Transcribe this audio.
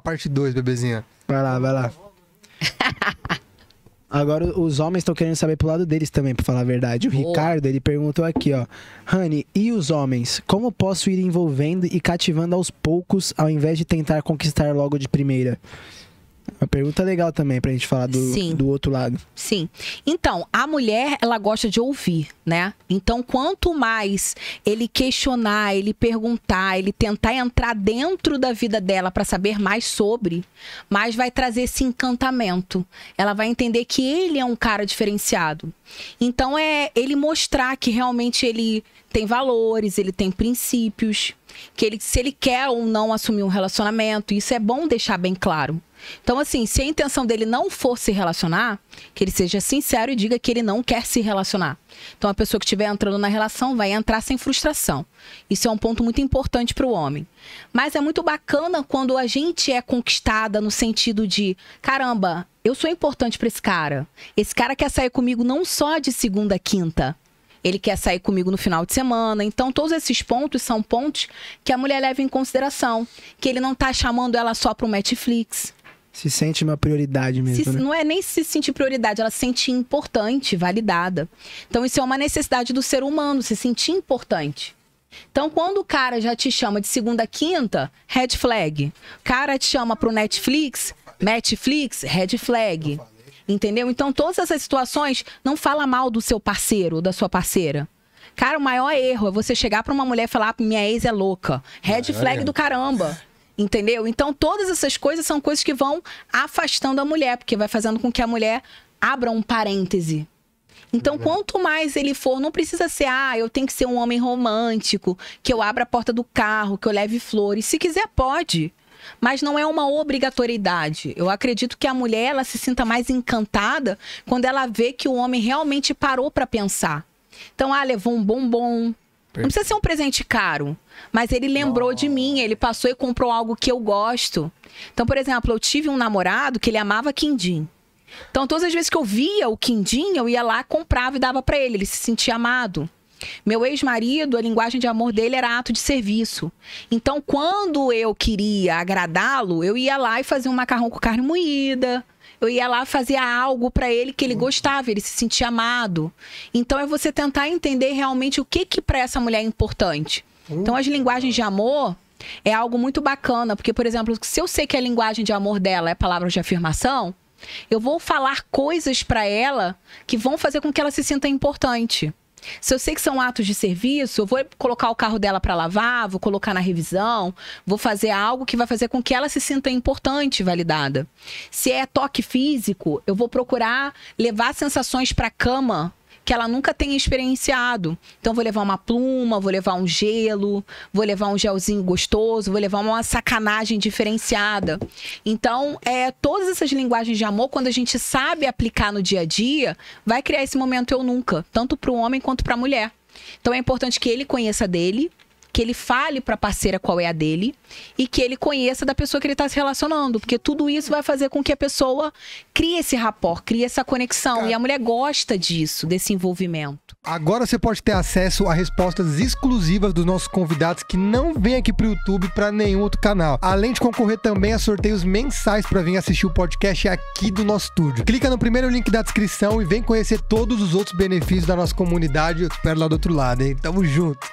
pra parte 2, bebezinha. Vai lá, vai lá. Agora os homens estão querendo saber pro lado deles também, pra falar a verdade. O Boa. Ricardo, ele perguntou aqui, ó. Honey. e os homens? Como posso ir envolvendo e cativando aos poucos, ao invés de tentar conquistar logo de primeira? Uma pergunta legal também pra gente falar do, Sim. do outro lado. Sim. Então, a mulher, ela gosta de ouvir, né? Então, quanto mais ele questionar, ele perguntar, ele tentar entrar dentro da vida dela para saber mais sobre, mais vai trazer esse encantamento. Ela vai entender que ele é um cara diferenciado. Então, é ele mostrar que realmente ele tem valores, ele tem princípios, que ele, se ele quer ou não assumir um relacionamento, isso é bom deixar bem claro. Então, assim, se a intenção dele não for se relacionar, que ele seja sincero e diga que ele não quer se relacionar. Então, a pessoa que estiver entrando na relação vai entrar sem frustração. Isso é um ponto muito importante para o homem. Mas é muito bacana quando a gente é conquistada no sentido de: caramba, eu sou importante para esse cara. Esse cara quer sair comigo não só de segunda a quinta. Ele quer sair comigo no final de semana. Então, todos esses pontos são pontos que a mulher leva em consideração. Que ele não está chamando ela só para o Netflix se sente uma prioridade mesmo. Se, né? Não é nem se sentir prioridade, ela se sente importante, validada. Então, isso é uma necessidade do ser humano, se sentir importante. Então, quando o cara já te chama de segunda a quinta, red flag. O cara te chama pro Netflix, Netflix, red flag. Entendeu? Então, todas essas situações, não fala mal do seu parceiro da sua parceira. Cara, o maior erro é você chegar pra uma mulher e falar: ah, minha ex é louca. Red ah, é. flag do caramba. Entendeu? Então, todas essas coisas são coisas que vão afastando a mulher, porque vai fazendo com que a mulher abra um parêntese. Então, uhum. quanto mais ele for, não precisa ser, ah, eu tenho que ser um homem romântico, que eu abra a porta do carro, que eu leve flores. Se quiser, pode. Mas não é uma obrigatoriedade. Eu acredito que a mulher ela se sinta mais encantada quando ela vê que o homem realmente parou para pensar. Então, ah, levou um bombom, não precisa ser um presente caro, mas ele lembrou de mim, ele passou e comprou algo que eu gosto. Então, por exemplo, eu tive um namorado que ele amava quindim. Então, todas as vezes que eu via o quindim, eu ia lá, comprava e dava para ele, ele se sentia amado. Meu ex-marido, a linguagem de amor dele era ato de serviço. Então, quando eu queria agradá-lo, eu ia lá e fazia um macarrão com carne moída. Eu ia lá fazia algo para ele que ele uhum. gostava, ele se sentia amado. Então é você tentar entender realmente o que que para essa mulher é importante. Então as linguagens de amor é algo muito bacana, porque por exemplo, se eu sei que a linguagem de amor dela é palavras de afirmação, eu vou falar coisas para ela que vão fazer com que ela se sinta importante. Se eu sei que são atos de serviço, eu vou colocar o carro dela para lavar, vou colocar na revisão, vou fazer algo que vai fazer com que ela se sinta importante, validada. Se é toque físico, eu vou procurar levar sensações para a cama que ela nunca tenha experienciado. Então, vou levar uma pluma, vou levar um gelo, vou levar um gelzinho gostoso, vou levar uma sacanagem diferenciada. Então, é, todas essas linguagens de amor, quando a gente sabe aplicar no dia a dia, vai criar esse momento eu nunca, tanto para o homem quanto para a mulher. Então, é importante que ele conheça dele, que ele fale para a parceira qual é a dele e que ele conheça da pessoa que ele está se relacionando, porque tudo isso vai fazer com que a pessoa crie esse rapport, crie essa conexão Cara, e a mulher gosta disso, desse envolvimento. Agora você pode ter acesso a respostas exclusivas dos nossos convidados que não vêm aqui para o YouTube para nenhum outro canal. Além de concorrer também a sorteios mensais para vir assistir o podcast aqui do nosso estúdio. Clica no primeiro link da descrição e vem conhecer todos os outros benefícios da nossa comunidade. Eu te espero lá do outro lado, hein? Tamo junto.